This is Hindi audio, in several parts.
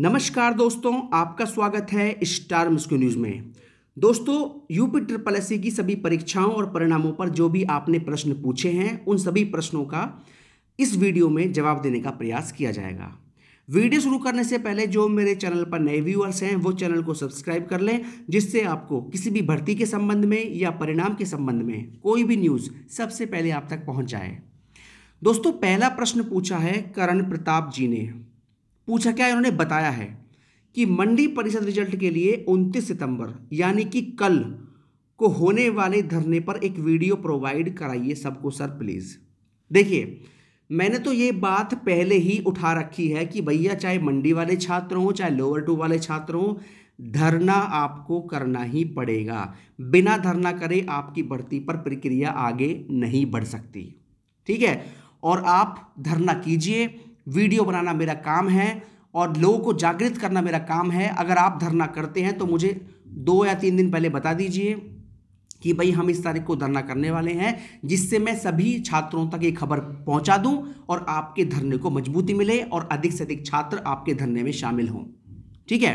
नमस्कार दोस्तों आपका स्वागत है स्टार मुस्को न्यूज़ में दोस्तों यूपी ट्रिपल एस की सभी परीक्षाओं और परिणामों पर जो भी आपने प्रश्न पूछे हैं उन सभी प्रश्नों का इस वीडियो में जवाब देने का प्रयास किया जाएगा वीडियो शुरू करने से पहले जो मेरे चैनल पर नए व्यूअर्स हैं वो चैनल को सब्सक्राइब कर लें जिससे आपको किसी भी भर्ती के संबंध में या परिणाम के संबंध में कोई भी न्यूज़ सबसे पहले आप तक पहुंच जाए दोस्तों पहला प्रश्न पूछा है करण प्रताप जी ने पूछा क्या इन्होंने बताया है कि मंडी परिषद रिजल्ट के लिए 29 सितंबर यानी कि कल को होने वाले धरने पर एक वीडियो प्रोवाइड कराइए सबको सर प्लीज़ देखिए मैंने तो ये बात पहले ही उठा रखी है कि भैया चाहे मंडी वाले छात्र हों चाहे लोअर टू वाले छात्र हों धरना आपको करना ही पड़ेगा बिना धरना करे आपकी भर्ती पर प्रक्रिया आगे नहीं बढ़ सकती ठीक है और आप धरना कीजिए वीडियो बनाना मेरा काम है और लोगों को जागृत करना मेरा काम है अगर आप धरना करते हैं तो मुझे दो या तीन दिन पहले बता दीजिए कि भाई हम इस तारीख को धरना करने वाले हैं जिससे मैं सभी छात्रों तक ये खबर पहुंचा दूं और आपके धरने को मजबूती मिले और अधिक से अधिक छात्र आपके धरने में शामिल हों ठीक है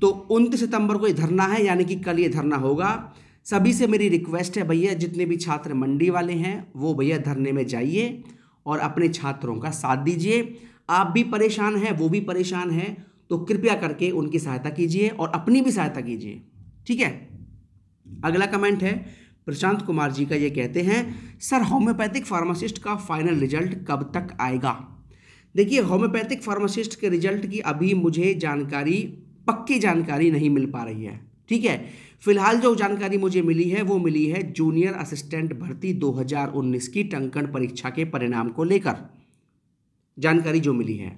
तो उनतीस सितंबर को ये धरना है यानी कि कल ये धरना होगा सभी से मेरी रिक्वेस्ट है भैया जितने भी छात्र मंडी वाले हैं वो भैया धरने में जाइए और अपने छात्रों का साथ दीजिए आप भी परेशान हैं वो भी परेशान हैं तो कृपया करके उनकी सहायता कीजिए और अपनी भी सहायता कीजिए ठीक है अगला कमेंट है प्रशांत कुमार जी का ये कहते हैं सर होम्योपैथिक फार्मासिस्ट का फाइनल रिजल्ट कब तक आएगा देखिए होम्योपैथिक फार्मासिस्ट के रिजल्ट की अभी मुझे जानकारी पक्की जानकारी नहीं मिल पा रही है ठीक है फिलहाल जो जानकारी मुझे मिली है वो मिली है जूनियर असिस्टेंट भर्ती 2019 की टंकण परीक्षा के परिणाम को लेकर जानकारी जो मिली है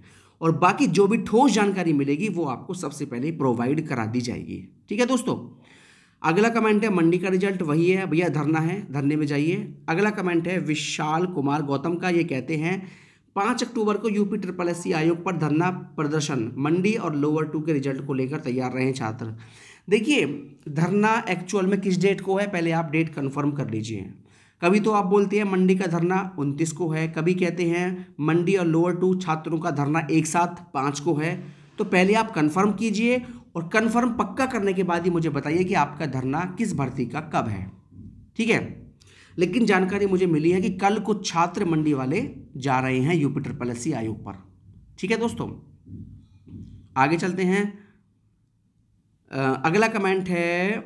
और बाकी जो भी ठोस जानकारी मिलेगी वो आपको सबसे पहले प्रोवाइड करा दी जाएगी ठीक है दोस्तों अगला कमेंट है मंडी का रिजल्ट वही है भैया धरना है धरने में जाइए अगला कमेंट है विशाल कुमार गौतम का ये कहते हैं पाँच अक्टूबर को यूपी ट्रिपल एस आयोग पर धरना प्रदर्शन मंडी और लोअर टू के रिजल्ट को लेकर तैयार रहे छात्र देखिए धरना एक्चुअल में किस डेट को है पहले आप डेट कन्फर्म कर लीजिए कभी तो आप बोलते हैं मंडी का धरना उनतीस को है कभी कहते हैं मंडी और लोअर टू छात्रों का धरना एक साथ पाँच को है तो पहले आप कन्फर्म कीजिए और कन्फर्म पक्का करने के बाद ही मुझे बताइए कि आपका धरना किस भर्ती का कब है ठीक है लेकिन जानकारी मुझे मिली है कि कल कुछ छात्र मंडी वाले जा रहे हैं यूपिटर पॉलिसी आयोग पर ठीक है दोस्तों आगे चलते हैं अगला कमेंट है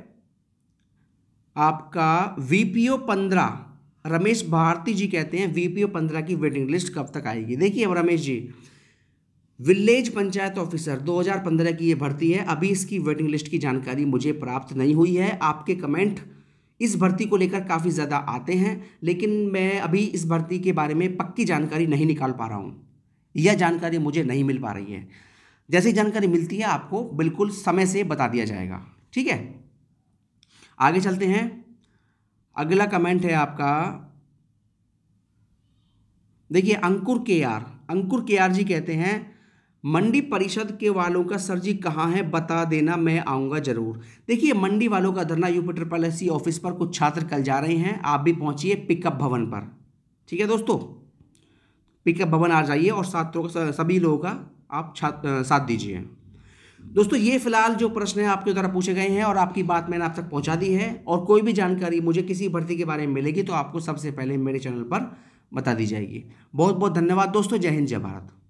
आपका वी पी ओ पंद्रह रमेश भारती जी कहते हैं वी पी ओ पंद्रह की वेटिंग लिस्ट कब तक आएगी देखिए अब रमेश जी विलेज पंचायत ऑफिसर 2015 की ये भर्ती है अभी इसकी वेटिंग लिस्ट की जानकारी मुझे प्राप्त नहीं हुई है आपके कमेंट इस भर्ती को लेकर काफ़ी ज़्यादा आते हैं लेकिन मैं अभी इस भर्ती के बारे में पक्की जानकारी नहीं निकाल पा रहा हूँ यह जानकारी मुझे नहीं मिल पा रही है जैसी जानकारी मिलती है आपको बिल्कुल समय से बता दिया जाएगा ठीक है आगे चलते हैं अगला कमेंट है आपका देखिए अंकुर के आर अंकुर के आर जी कहते हैं मंडी परिषद के वालों का सर जी कहाँ है बता देना मैं आऊँगा जरूर देखिए मंडी वालों का धरना यूपीटर पॉलिसी ऑफिस पर कुछ छात्र कल जा रहे हैं आप भी पहुँचिए पिकअप भवन पर ठीक है दोस्तों पिकअप भवन आ जाइए और छात्रों का सभी लोगों का आप साथ दीजिए दोस्तों ये फिलहाल जो प्रश्न है आपके द्वारा पूछे गए हैं और आपकी बात मैंने आप तक पहुंचा दी है और कोई भी जानकारी मुझे किसी भर्ती के बारे में मिलेगी तो आपको सबसे पहले मेरे चैनल पर बता दी जाएगी बहुत बहुत धन्यवाद दोस्तों जय हिंद जय भारत